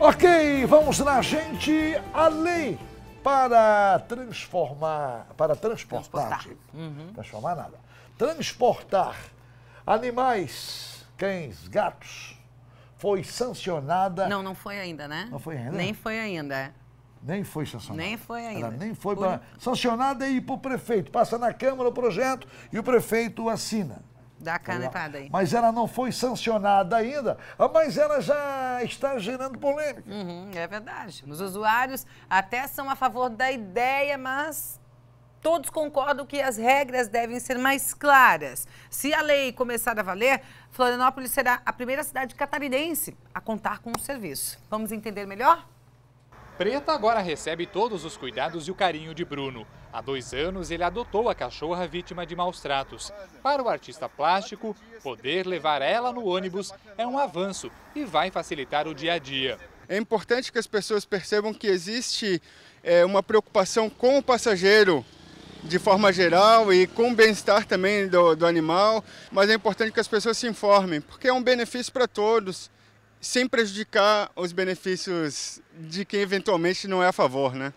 Ok, vamos lá, gente. A lei para transformar, para transportar, transportar. Uhum. uhum. transformar nada, transportar animais, cães, gatos, foi sancionada. Não, não foi ainda, né? Não foi ainda. Nem foi ainda. Nem foi sancionada. Nem foi ainda. Ela nem foi Por... pra... sancionada e ir para o prefeito. Passa na Câmara o projeto e o prefeito assina. Dá a canetada aí. Mas ela não foi sancionada ainda, ah, mas ela já está gerando polêmica. Uhum, é verdade. Os usuários até são a favor da ideia, mas todos concordam que as regras devem ser mais claras. Se a lei começar a valer, Florianópolis será a primeira cidade catarinense a contar com o serviço. Vamos entender melhor? Preta agora recebe todos os cuidados e o carinho de Bruno. Há dois anos, ele adotou a cachorra vítima de maus tratos. Para o artista plástico, poder levar ela no ônibus é um avanço e vai facilitar o dia a dia. É importante que as pessoas percebam que existe é, uma preocupação com o passageiro de forma geral e com o bem-estar também do, do animal, mas é importante que as pessoas se informem, porque é um benefício para todos sem prejudicar os benefícios de quem eventualmente não é a favor, né?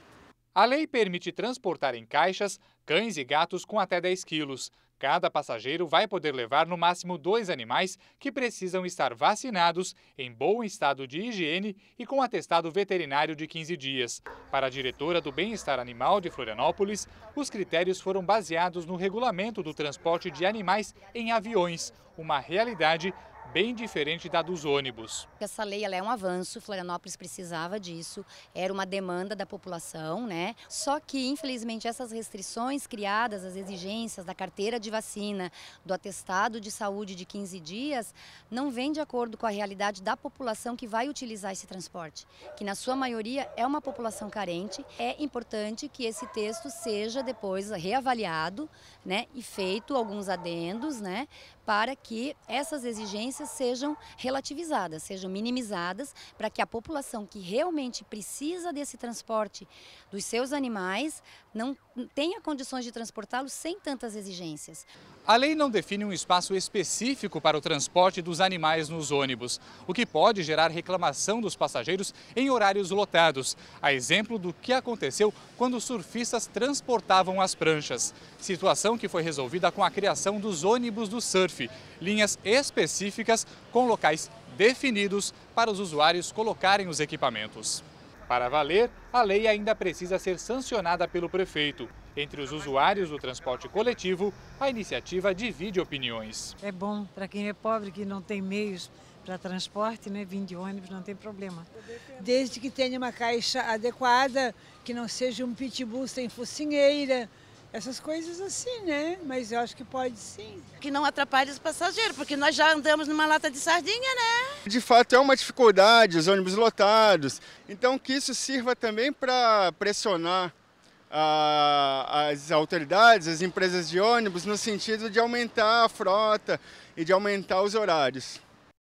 A lei permite transportar em caixas cães e gatos com até 10 quilos. Cada passageiro vai poder levar no máximo dois animais que precisam estar vacinados, em bom estado de higiene e com atestado veterinário de 15 dias. Para a diretora do Bem-Estar Animal de Florianópolis, os critérios foram baseados no regulamento do transporte de animais em aviões, uma realidade bem diferente da dos ônibus. Essa lei é um avanço, Florianópolis precisava disso, era uma demanda da população, né? Só que, infelizmente, essas restrições criadas, as exigências da carteira de vacina, do atestado de saúde de 15 dias, não vem de acordo com a realidade da população que vai utilizar esse transporte, que na sua maioria é uma população carente. É importante que esse texto seja depois reavaliado, né, e feito alguns adendos, né, para que essas exigências sejam relativizadas, sejam minimizadas, para que a população que realmente precisa desse transporte dos seus animais não tenha condições de transportá-los sem tantas exigências. A lei não define um espaço específico para o transporte dos animais nos ônibus, o que pode gerar reclamação dos passageiros em horários lotados, a exemplo do que aconteceu quando surfistas transportavam as pranchas, situação que foi resolvida com a criação dos ônibus do surf linhas específicas com locais definidos para os usuários colocarem os equipamentos. Para valer, a lei ainda precisa ser sancionada pelo prefeito. Entre os usuários do transporte coletivo, a iniciativa divide opiniões. É bom para quem é pobre, que não tem meios para transporte, né? Vim de ônibus, não tem problema. Desde que tenha uma caixa adequada, que não seja um pitbull sem focinheira, essas coisas assim, né? Mas eu acho que pode sim. Que não atrapalhe os passageiros, porque nós já andamos numa lata de sardinha, né? De fato é uma dificuldade, os ônibus lotados. Então que isso sirva também para pressionar a, as autoridades, as empresas de ônibus, no sentido de aumentar a frota e de aumentar os horários.